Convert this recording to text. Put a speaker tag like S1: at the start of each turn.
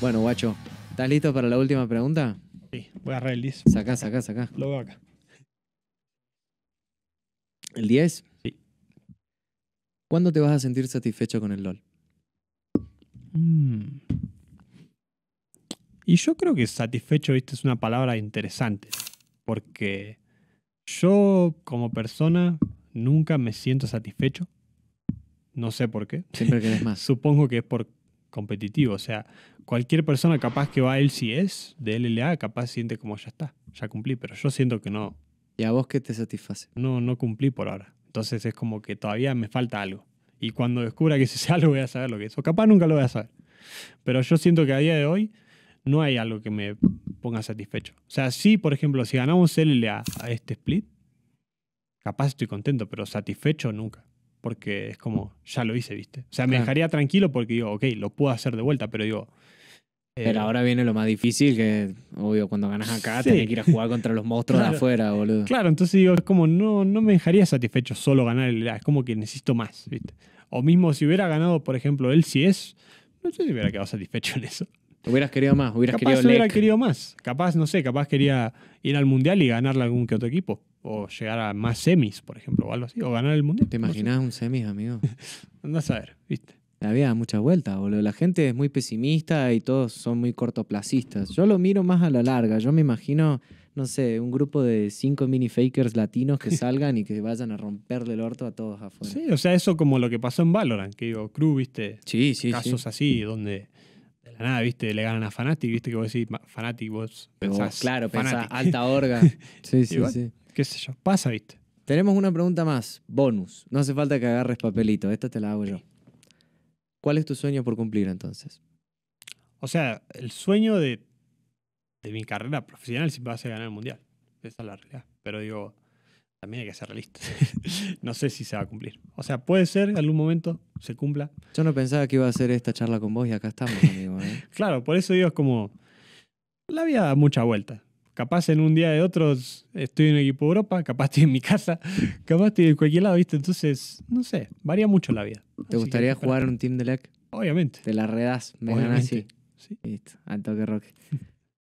S1: Bueno, guacho, ¿estás listo para la última pregunta? Sí, voy a agarrar el Sacá, sacá, sacá. Lo veo acá. ¿El 10? Sí. ¿Cuándo te vas a sentir satisfecho con el LOL?
S2: Mm. Y yo creo que satisfecho, es una palabra interesante. Porque yo, como persona, nunca me siento satisfecho. No sé por qué. Siempre querés más. Supongo que es por competitivo. O sea, cualquier persona capaz que va a LCS de LLA, capaz siente como ya está, ya cumplí, pero yo siento que no. ¿Y a vos qué te satisface? No, no cumplí por ahora. Entonces es como que todavía me falta algo. Y cuando descubra que ese algo voy a saber lo que es. O capaz nunca lo voy a saber. Pero yo siento que a día de hoy no hay algo que me ponga satisfecho. O sea, sí, por ejemplo, si ganamos LLA a este split, capaz estoy contento, pero satisfecho nunca porque es como, ya lo hice, ¿viste? O sea, me dejaría tranquilo porque digo, ok, lo puedo hacer de vuelta, pero digo... Eh, pero ahora viene lo más difícil, que obvio, cuando ganas acá, tenés que ir a jugar contra los monstruos de afuera, boludo. Claro, entonces digo, es como, no, no me dejaría satisfecho solo ganar el es como que necesito más, ¿viste? O mismo si hubiera ganado, por ejemplo, él si es, no sé si hubiera quedado satisfecho en eso. ¿Te hubieras querido más, hubieras capaz querido hubiera querido más. Capaz, no sé, capaz quería ir al mundial y ganarle a algún que otro equipo o llegar a más semis, por ejemplo, o algo así, o ganar el mundial. ¿Te imaginas un semis, amigo? Andás a ver, ¿viste?
S1: Había muchas vueltas, boludo. La gente es muy pesimista y todos son muy cortoplacistas. Yo lo miro más a la larga. Yo me imagino, no sé, un grupo de cinco minifakers latinos que salgan y que vayan a romperle el orto a todos afuera.
S2: Sí, o sea, eso como lo que pasó en Valorant, que digo, crew, viste, sí, sí, casos así donde de la nada, viste, le ganan a Fanatic, viste que vos decís, Fanatic, vos pensás. claro, pasa alta orga. sí, sí, sí qué sé yo, pasa, viste.
S1: Tenemos una pregunta más, bonus. No hace falta que agarres papelito, esta te la hago yo. ¿Cuál es tu sueño por cumplir entonces?
S2: O sea, el sueño de, de mi carrera profesional siempre va a ser ganar el mundial. Esa es la realidad. Pero digo, también hay que ser realista. no sé si se va a cumplir. O sea, puede ser en algún momento se cumpla. Yo no pensaba que iba a hacer esta charla con vos y acá estamos, amigo. ¿eh? claro, por eso digo, es como. La vida da mucha vuelta capaz en un día de otros estoy en el equipo Europa, capaz estoy en mi casa, capaz estoy en cualquier lado, ¿viste? Entonces, no sé, varía mucho la vida. ¿Te gustaría jugar en un team de LEC? Obviamente. Te la redás, me así. Sí. Listo, al toque rock.